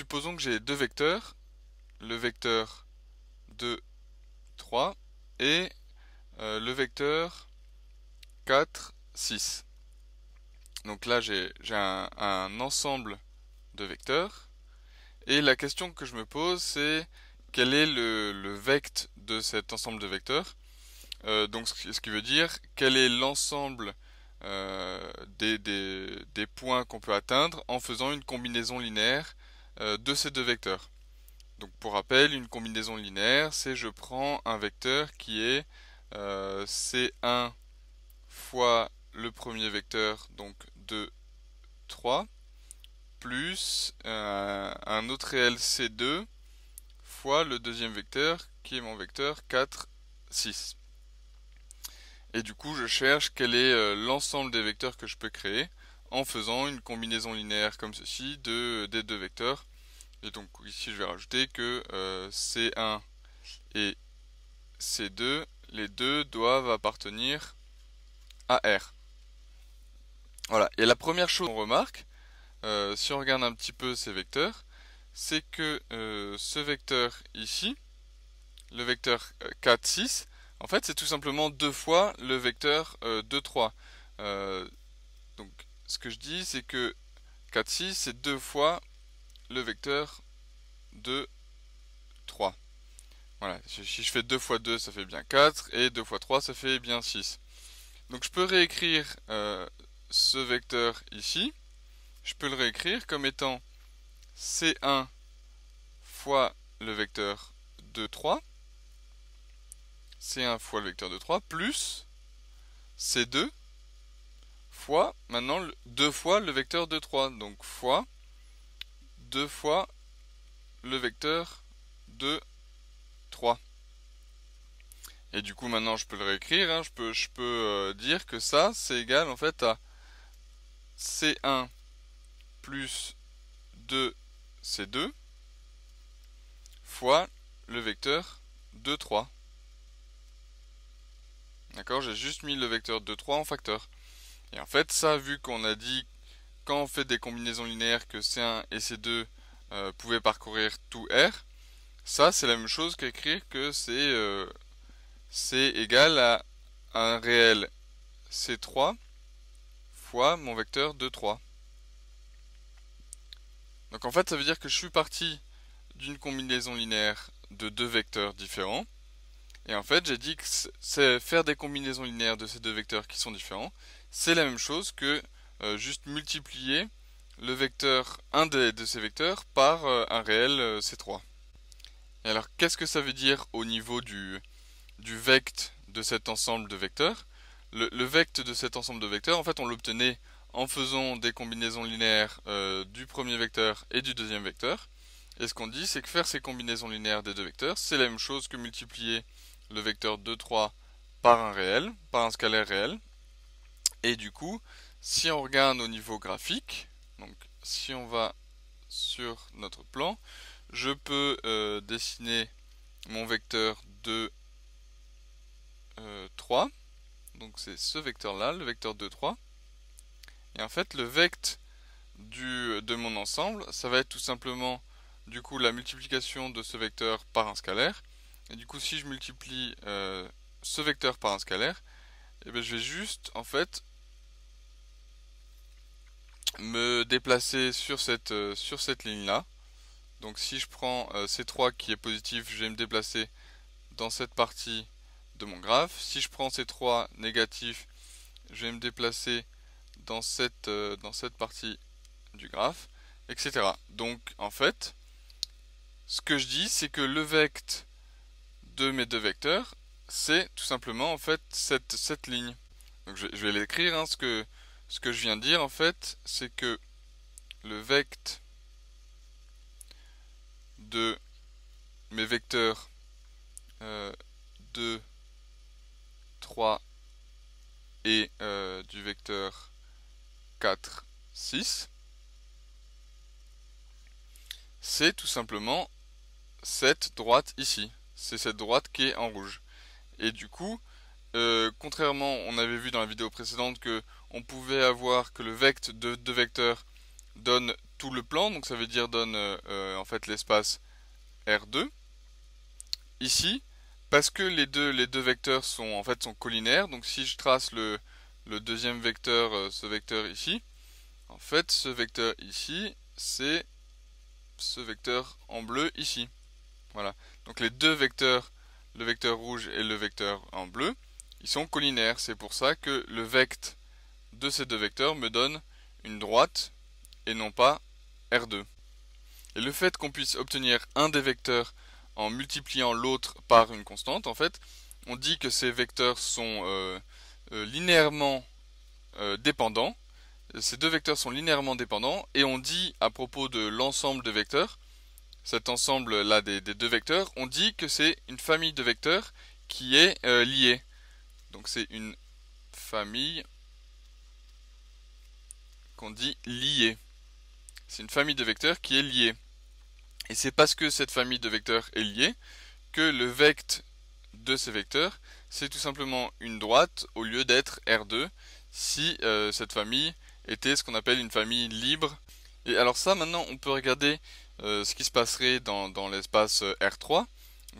supposons que j'ai deux vecteurs, le vecteur 2, 3 et euh, le vecteur 4, 6. Donc là, j'ai un, un, ensemble de vecteurs. Et la question que je me pose, c'est quel est le, le, vect de cet ensemble de vecteurs euh, Donc ce qui veut dire quel est l'ensemble euh, des, points qu'on peut atteindre en faisant une combinaison linéaire euh, de ces deux vecteurs. Donc pour rappel, une combinaison linéaire, c'est je prends un vecteur qui est euh, C1 fois le premier vecteur, donc 2, 3, plus euh, un autre réel C2 fois le deuxième vecteur qui est mon vecteur 4, 6. Et du coup, je cherche quel est l'ensemble des vecteurs que je peux créer en faisant une combinaison linéaire comme ceci de, des deux vecteurs. Et donc ici je vais rajouter que euh, C1 et C2, les deux doivent appartenir à R. Voilà, et la première chose qu'on remarque, euh, si on regarde un petit peu ces vecteurs, c'est que euh, ce vecteur ici, le vecteur 4, 6, en fait c'est tout simplement deux fois le vecteur 2, 3. donc ce que je dis, c'est que 4, 6, c'est 2 fois le vecteur de 3. Voilà, si je fais 2 fois 2, ça fait bien 4, et 2 fois 3, ça fait bien 6. Donc je peux réécrire euh, ce vecteur ici, je peux le réécrire comme étant C1 fois le vecteur de 3, C1 fois le vecteur de 3, plus C2 fois, maintenant deux fois le vecteur de 3. Donc fois deux fois le vecteur de 3. Et du coup maintenant je peux le réécrire, hein. je peux, je peux euh, dire que ça c'est égal en fait à C1 plus 2C2 fois le vecteur de 3. D'accord J'ai juste mis le vecteur de 3 en facteur. Et en fait, ça, vu qu'on a dit quand on fait des combinaisons linéaires que C1 et C2 euh, pouvaient parcourir tout R, ça, c'est la même chose qu'écrire que c'est euh, égal à un réel C3 fois mon vecteur 2, 3. Donc en fait, ça veut dire que je suis parti d'une combinaison linéaire de deux vecteurs différents. Et en fait, j'ai dit que c'est faire des combinaisons linéaires de ces deux vecteurs qui sont différents, c'est la même chose que euh, juste multiplier le vecteur, un de ces vecteurs, par euh, un réel euh, C3. Et alors, qu'est-ce que ça veut dire au niveau du, du vect de cet ensemble de vecteurs le, le, vect de cet ensemble de vecteurs, en fait, on l'obtenait en faisant des combinaisons linéaires du premier vecteur et du deuxième vecteur. Et ce qu'on dit, c'est que faire ces combinaisons linéaires des deux vecteurs, c'est la même chose que multiplier le vecteur 2, 3 par un réel, par un scalaire réel, et du coup, si on regarde au niveau graphique, donc si on va sur notre plan, je peux euh, dessiner mon vecteur de 3. Euh, donc c'est ce vecteur-là, le vecteur 2, 3. Et en fait, le vect du, de mon ensemble, ça va être tout simplement du coup la multiplication de ce vecteur par un scalaire. Et du coup, si je multiplie euh, ce vecteur par un scalaire, et eh bien, je vais juste en fait me déplacer sur cette, euh, sur cette ligne-là. Donc si je prends euh, C3 qui est positif, je vais me déplacer dans cette partie de mon graphe. Si je prends C3 négatif, je vais me déplacer dans cette, euh, dans cette partie du graphe, etc. Donc en fait, ce que je dis, c'est que le vect de mes deux vecteurs, c'est tout simplement en fait cette, cette ligne. Donc je, vais l'écrire, hein, ce que ce que je viens de dire en fait, c'est que le vect de mes vecteurs 2, euh, 3 et euh, du vecteur 4, 6, c'est tout simplement cette droite ici. C'est cette droite qui est en rouge. Et du coup, euh, contrairement, on avait vu dans la vidéo précédente que on pouvait avoir que le vect de deux vecteurs donne tout le plan, donc ça veut dire donne euh, en fait l'espace R2. Ici, parce que les deux, les deux vecteurs sont en fait sont collinaires, donc si je trace le, deuxième vecteur, euh, ce vecteur ici, en fait ce vecteur ici, c'est ce vecteur en bleu ici. Voilà. Donc les deux vecteurs, le vecteur rouge et le vecteur en bleu, ils sont collinaires. C'est pour ça que le vecteur de ces deux vecteurs me donne une droite et non pas R2. Et le fait qu'on puisse obtenir un des vecteurs en multipliant l'autre par une constante, en fait, on dit que ces vecteurs sont euh, euh, linéairement euh, dépendants. Ces deux vecteurs sont linéairement dépendants et on dit à propos de l'ensemble de vecteurs, cet ensemble là des deux vecteurs, on dit que c'est une famille de vecteurs qui est liée. Donc c'est une famille qu'on dit lié. C'est une famille de vecteurs qui est liée. Et c'est parce que cette famille de vecteurs est liée que le vect de ces vecteurs, c'est tout simplement une droite au lieu d'être R2 si euh, cette famille était ce qu'on appelle une famille libre. Et alors ça, maintenant, on peut regarder euh, ce qui se passerait dans, l'espace euh, R3.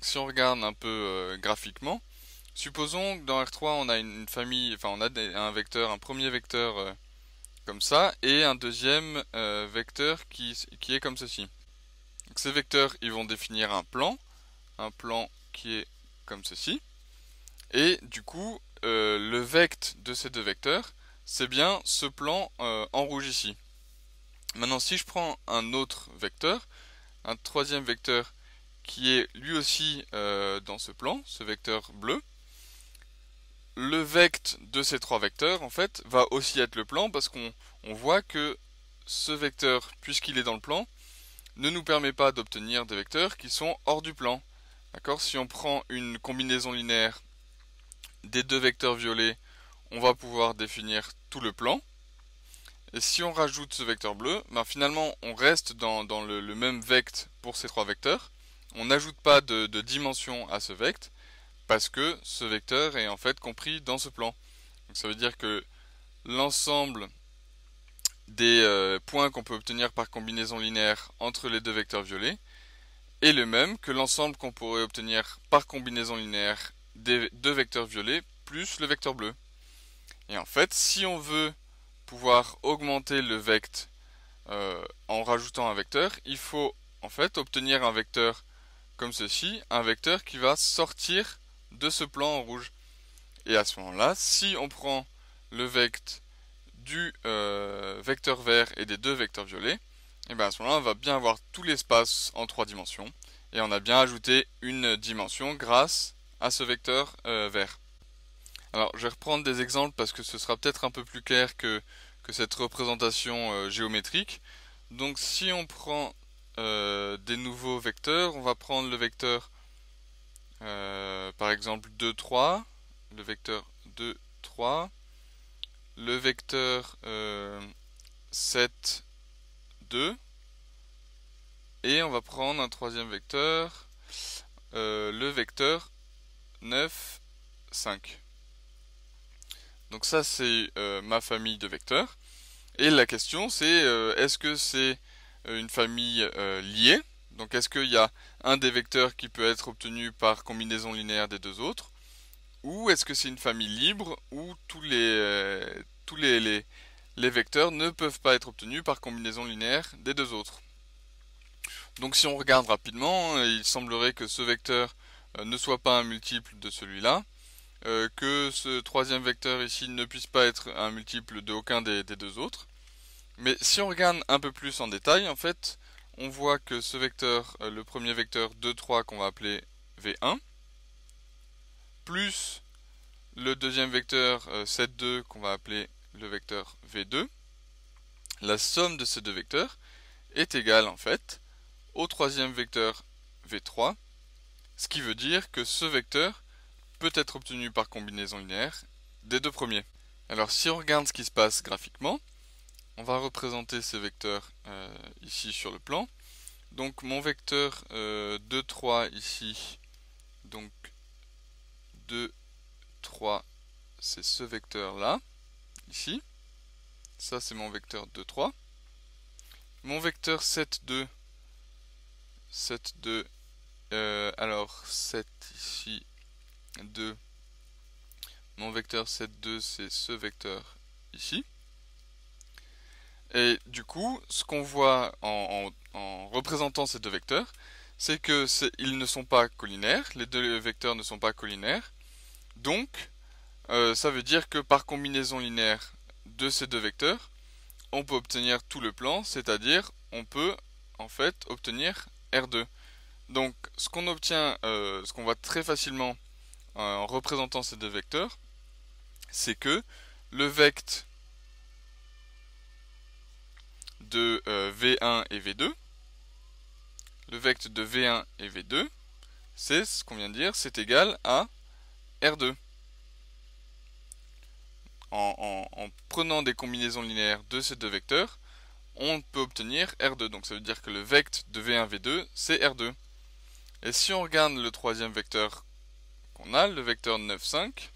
si on regarde un peu graphiquement, supposons que dans R3, on a une, famille, enfin, on a un vecteur, un premier vecteur ça, et un deuxième euh, vecteur qui, est comme ceci. ces vecteurs, ils vont définir un plan, un plan qui est comme ceci, et du coup, euh, le vect de ces deux vecteurs, c'est bien ce plan euh, en rouge ici. Maintenant, si je prends un autre vecteur, un troisième vecteur qui est lui aussi dans ce plan, ce vecteur bleu, le vect de ces trois vecteurs, en fait, va aussi être le plan parce qu'on voit que ce vecteur, puisqu'il est dans le plan, ne nous permet pas d'obtenir des vecteurs qui sont hors du plan. D'accord Si on prend une combinaison linéaire des deux vecteurs violets, on va pouvoir définir tout le plan. Et si on rajoute ce vecteur bleu, ben finalement on reste dans, le, même vect pour ces trois vecteurs. On n'ajoute pas de, de dimension à ce vect parce que ce vecteur est en fait compris dans ce plan. Donc ça veut dire que l'ensemble des euh, points qu'on peut obtenir par combinaison linéaire entre les deux vecteurs violets est le même que l'ensemble qu'on pourrait obtenir par combinaison linéaire des deux vecteurs violets plus le vecteur bleu. Et en fait, si on veut pouvoir augmenter le vect euh, en rajoutant un vecteur, il faut en fait obtenir un vecteur comme ceci, un vecteur qui va sortir de ce plan en rouge. Et à ce moment-là, si on prend le vecteur du euh, vecteur vert et des deux vecteurs violets, et eh bien à ce moment-là, on va bien avoir tout l'espace en trois dimensions. Et on a bien ajouté une dimension grâce à ce vecteur euh, vert. Alors, je vais reprendre des exemples parce que ce sera peut-être un peu plus clair que, que cette représentation euh, géométrique. Donc, si on prend des nouveaux vecteurs, on va prendre le vecteur euh, par exemple 2, 3, le vecteur 2, 3, le vecteur 7, euh, 2, et on va prendre un troisième vecteur, euh, le vecteur 9, 5. Donc ça c'est ma famille de vecteurs. Et la question c'est est-ce que c'est une famille liée donc est-ce qu'il y a un des vecteurs qui peut être obtenu par combinaison linéaire des deux autres Ou est-ce que c'est une famille libre où tous les, euh, tous les, les, vecteurs ne peuvent pas être obtenus par combinaison linéaire des deux autres donc si on regarde rapidement, euh, il semblerait que ce vecteur euh, ne soit pas un multiple de celui-là, que ce troisième vecteur ici ne puisse pas être un multiple de aucun des, des, deux autres. Mais si on regarde un peu plus en détail, en fait, on voit que ce vecteur, euh, le premier vecteur 2, 3 qu'on va appeler V1, plus le deuxième vecteur 7, euh, 2 qu'on va appeler le vecteur V2, la somme de ces deux vecteurs est égale en fait au troisième vecteur V3, ce qui veut dire que ce vecteur peut être obtenu par combinaison linéaire des deux premiers. Alors si on regarde ce qui se passe graphiquement, on va représenter ces vecteurs euh, ici sur le plan. Donc mon vecteur euh, 2, 3 ici, donc 2, 3, c'est ce vecteur là, ici. Ça c'est mon vecteur 2, 3. Mon vecteur 7, 2, 7, 2, alors 7 ici, 2. Mon vecteur 7, 2 c'est ce vecteur ici. Et du coup, ce qu'on voit en, représentant ces deux vecteurs, c'est que ils ne sont pas collinaires, les deux vecteurs ne sont pas collinaires. Donc, euh, ça veut dire que par combinaison linéaire de ces deux vecteurs, on peut obtenir tout le plan, c'est-à-dire on peut en fait obtenir R2. Donc, ce qu'on obtient, euh, ce qu'on voit très facilement euh, en représentant ces deux vecteurs, c'est que le vecteur de euh, V1 et V2, le vecte de V1 et V2, c'est ce qu'on vient de dire, c'est égal à R2. En, prenant des combinaisons linéaires de ces deux vecteurs, on peut obtenir R2. Donc ça veut dire que le vecte de V1, V2, c'est R2. Et si on regarde le troisième vecteur qu'on a, le vecteur 9, 5,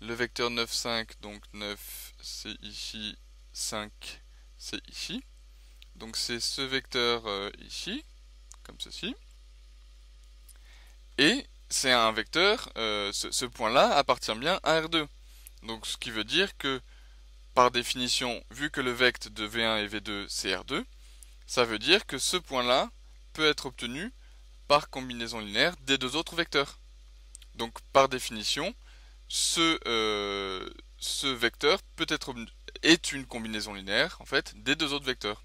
le vecteur 9, 5, donc 9, c'est ici 5, c'est ici. Donc c'est ce vecteur euh, ici, comme ceci. Et c'est un vecteur, euh, ce, point-là appartient bien à R2. Donc ce qui veut dire que, par définition, vu que le vecteur de V1 et V2 c'est R2, ça veut dire que ce point-là peut être obtenu par combinaison linéaire des deux autres vecteurs. Donc par définition, ce, euh, ce vecteur peut être est une combinaison linéaire en fait des deux autres vecteurs.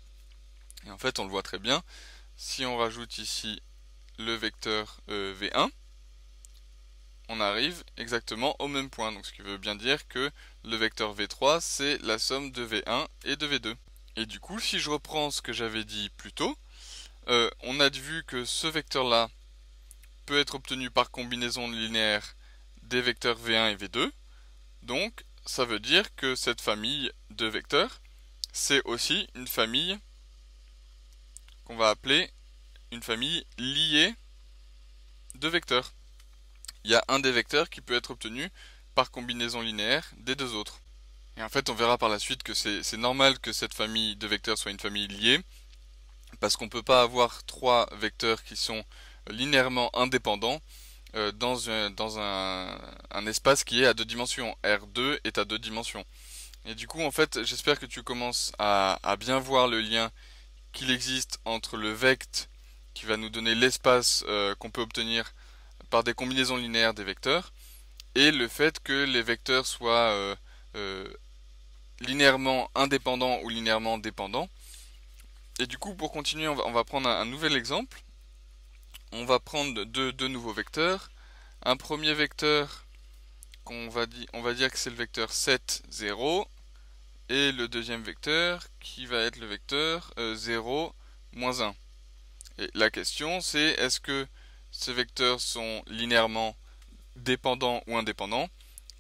Et en fait, on le voit très bien, si on rajoute ici le vecteur euh, V1, on arrive exactement au même point. Donc ce qui veut bien dire que le vecteur V3, c'est la somme de V1 et de V2. Et du coup, si je reprends ce que j'avais dit plus tôt, euh, on a vu que ce vecteur-là peut être obtenu par combinaison linéaire des vecteurs V1 et V2. Donc ça veut dire que cette famille de vecteurs, c'est aussi une famille qu'on va appeler une famille liée de vecteurs. Il y a un des vecteurs qui peut être obtenu par combinaison linéaire des deux autres. Et en fait, on verra par la suite que c'est normal que cette famille de vecteurs soit une famille liée, parce qu'on ne peut pas avoir trois vecteurs qui sont linéairement indépendants, euh, dans, un, dans un, espace qui est à deux dimensions. R2 est à deux dimensions. Et du coup, en fait, j'espère que tu commences à, bien voir le lien qu'il existe entre le vect qui va nous donner l'espace euh, qu'on peut obtenir par des combinaisons linéaires des vecteurs et le fait que les vecteurs soient euh, linéairement indépendants ou linéairement dépendants. Et du coup, pour continuer, on va, prendre un nouvel exemple on va prendre deux, nouveaux vecteurs. Un premier vecteur qu'on va, on va dire que c'est le vecteur 7, 0. Et le deuxième vecteur qui va être le vecteur 0, euh, moins 1. Et la question c'est est-ce que ces vecteurs sont linéairement dépendants ou indépendants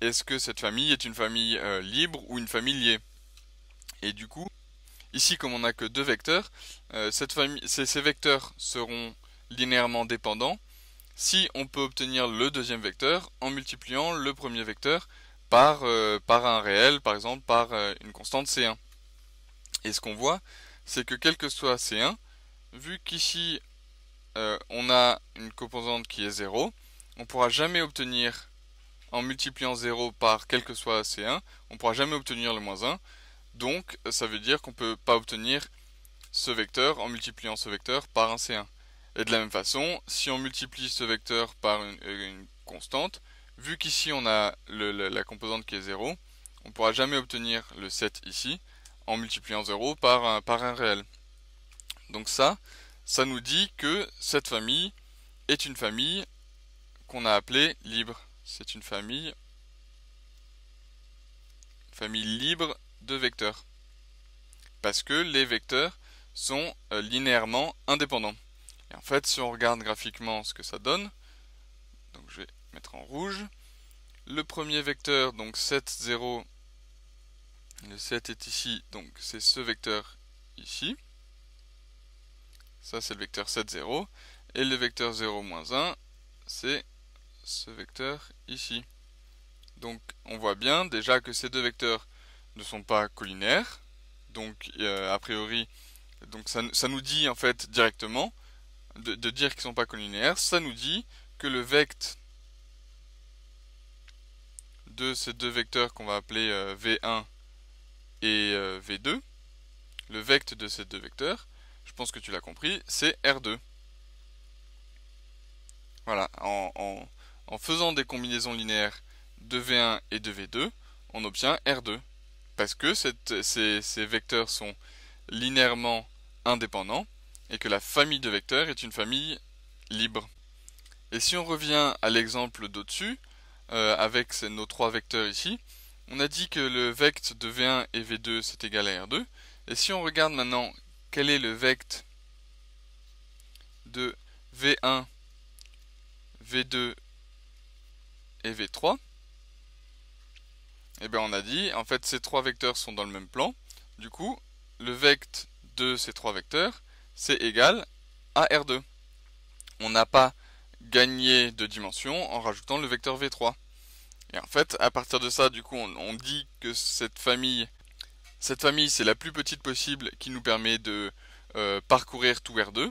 Est-ce que cette famille est une famille euh, libre ou une famille liée Et du coup, ici comme on n'a que deux vecteurs, euh, ces vecteurs seront linéairement dépendant si on peut obtenir le deuxième vecteur en multipliant le premier vecteur par, euh, par un réel, par exemple par euh, une constante C1. Et ce qu'on voit, c'est que quel que soit C1, vu qu'ici euh, on a une composante qui est 0, on ne pourra jamais obtenir, en multipliant 0 par quel que soit C1, on ne pourra jamais obtenir le moins 1, donc ça veut dire qu'on ne peut pas obtenir ce vecteur en multipliant ce vecteur par un C1. Et de la même façon, si on multiplie ce vecteur par une, euh, constante, vu qu'ici on a la, composante qui est 0, on ne pourra jamais obtenir le 7 ici en multipliant 0 par un, par un réel. Donc ça, ça nous dit que cette famille est une famille qu'on a appelée libre. C'est une famille, famille libre de vecteurs. Parce que les vecteurs sont euh, linéairement indépendants. Et en fait, si on regarde graphiquement ce que ça donne, donc je vais mettre en rouge, le premier vecteur, donc 7, 0, le 7 est ici, donc c'est ce vecteur ici. Ça, c'est le vecteur 7, 0. Et le vecteur 0, 1, c'est ce vecteur ici. Donc, on voit bien déjà que ces deux vecteurs ne sont pas collinaires. Donc, euh, a priori, donc ça, nous dit en fait directement de, dire qu'ils ne sont pas collinéaires, ça nous dit que le vect de ces deux vecteurs qu'on va appeler euh, V1 et euh, V2, le vect de ces deux vecteurs, je pense que tu l'as compris, c'est R2. Voilà, en, faisant des combinaisons linéaires de V1 et de V2, on obtient R2. Parce que ces, vecteurs sont linéairement indépendants et que la famille de vecteurs est une famille libre. Et si on revient à l'exemple d'au-dessus, euh, avec nos trois vecteurs ici, on a dit que le vect de V1 et V2 c'est égal à R2. Et si on regarde maintenant quel est le vect de V1, V2 et V3, et eh bien on a dit en fait ces trois vecteurs sont dans le même plan. Du coup, le vect de ces trois vecteurs c'est égal à R2. On n'a pas gagné de dimension en rajoutant le vecteur V3. Et en fait, à partir de ça, du coup, on, dit que cette famille, cette famille, c'est la plus petite possible qui nous permet de euh, parcourir tout R2.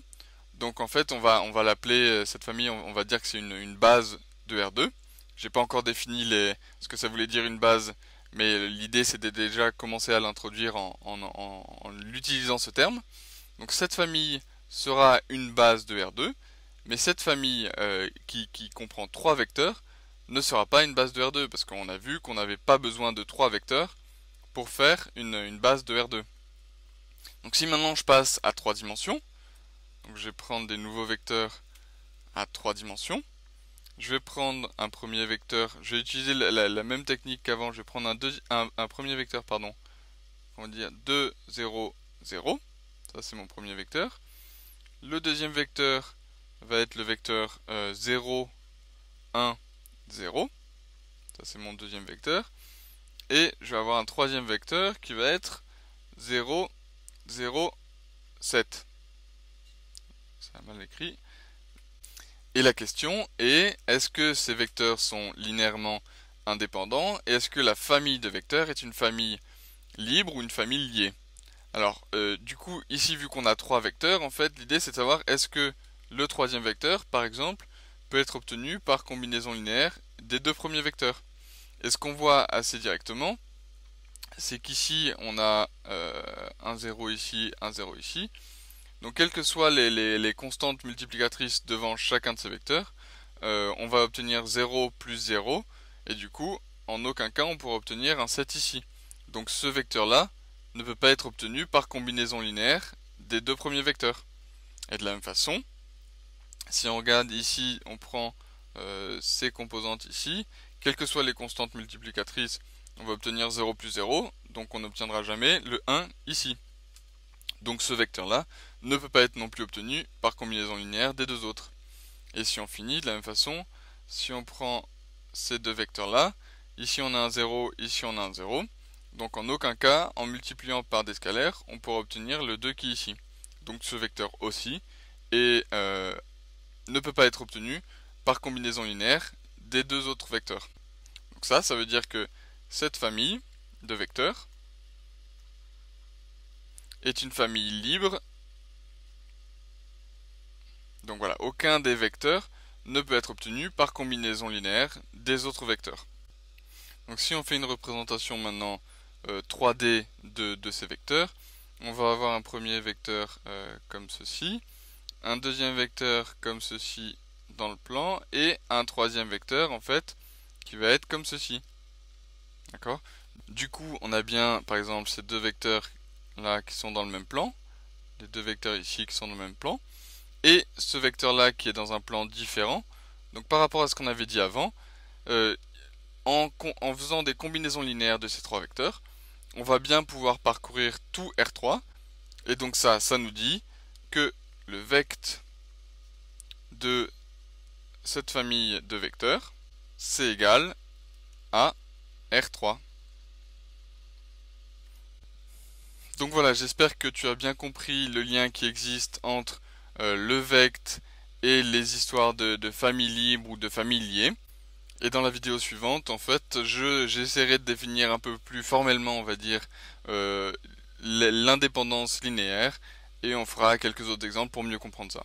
Donc en fait, on va, on va l'appeler euh, cette famille, on, va dire que c'est une, base de R2. J'ai pas encore défini ce que ça voulait dire une base, mais l'idée c'est de déjà commencer à l'introduire en, en, en ce terme. Donc cette famille sera une base de R2, mais cette famille euh, qui, comprend trois vecteurs ne sera pas une base de R2, parce qu'on a vu qu'on n'avait pas besoin de trois vecteurs pour faire une, base de R2. Donc si maintenant je passe à trois dimensions, je vais prendre des nouveaux vecteurs à trois dimensions, je vais prendre un premier vecteur, je vais utiliser la, même technique qu'avant, je vais prendre un, premier vecteur, pardon, on va dire 2, 0, 0, ça, c'est mon premier vecteur. Le deuxième vecteur va être le vecteur 0, 1, 0. Ça, c'est mon deuxième vecteur. Et je vais avoir un troisième vecteur qui va être 0, 0, 7. Ça mal écrit. Et la question est, est-ce que ces vecteurs sont linéairement indépendants et est-ce que la famille de vecteurs est une famille libre ou une famille liée alors, euh, du coup, ici, vu qu'on a trois vecteurs, en fait, l'idée c'est de savoir est-ce que le troisième vecteur, par exemple, peut être obtenu par combinaison linéaire des deux premiers vecteurs. Et ce qu'on voit assez directement, c'est qu'ici, on a euh, un 0 ici, un 0 ici. Donc, quelles que soient les, constantes multiplicatrices devant chacun de ces vecteurs, euh, on va obtenir 0 plus 0, et du coup, en aucun cas, on pourra obtenir un 7 ici. Donc, ce vecteur-là, ne peut pas être obtenu par combinaison linéaire des deux premiers vecteurs. Et de la même façon, si on regarde ici, on prend euh, ces composantes ici, quelles que soient les constantes multiplicatrices, on va obtenir 0 plus 0, donc on n'obtiendra jamais le 1 ici. Donc ce vecteur-là ne peut pas être non plus obtenu par combinaison linéaire des deux autres. Et si on finit, de la même façon, si on prend ces deux vecteurs-là, ici on a un 0, ici on a un 0, donc en aucun cas, en multipliant par des scalaires, on pourra obtenir le 2 qui est ici. Donc ce vecteur aussi et, euh, ne peut pas être obtenu par combinaison linéaire des deux autres vecteurs. Donc ça, ça veut dire que cette famille de vecteurs est une famille libre. Donc voilà, aucun des vecteurs ne peut être obtenu par combinaison linéaire des autres vecteurs. Donc si on fait une représentation maintenant 3D euh, de, ces vecteurs. On va avoir un premier vecteur euh, comme ceci, un deuxième vecteur comme ceci dans le plan et un troisième vecteur en fait qui va être comme ceci. D'accord Du coup, on a bien par exemple ces deux vecteurs là qui sont dans le même plan, les deux vecteurs ici qui sont dans le même plan et ce vecteur là qui est dans un plan différent. Donc par rapport à ce qu'on avait dit avant, euh, en, faisant des combinaisons linéaires de ces trois vecteurs, on va bien pouvoir parcourir tout R3. Et donc ça, ça nous dit que le vect de cette famille de vecteurs, c'est égal à R3. Donc voilà, j'espère que tu as bien compris le lien qui existe entre euh, le vect et les histoires de, de famille libre ou de familier. Et dans la vidéo suivante, en fait, j'essaierai de définir un peu plus formellement, on va dire, euh, l'indépendance linéaire, et on fera quelques autres exemples pour mieux comprendre ça.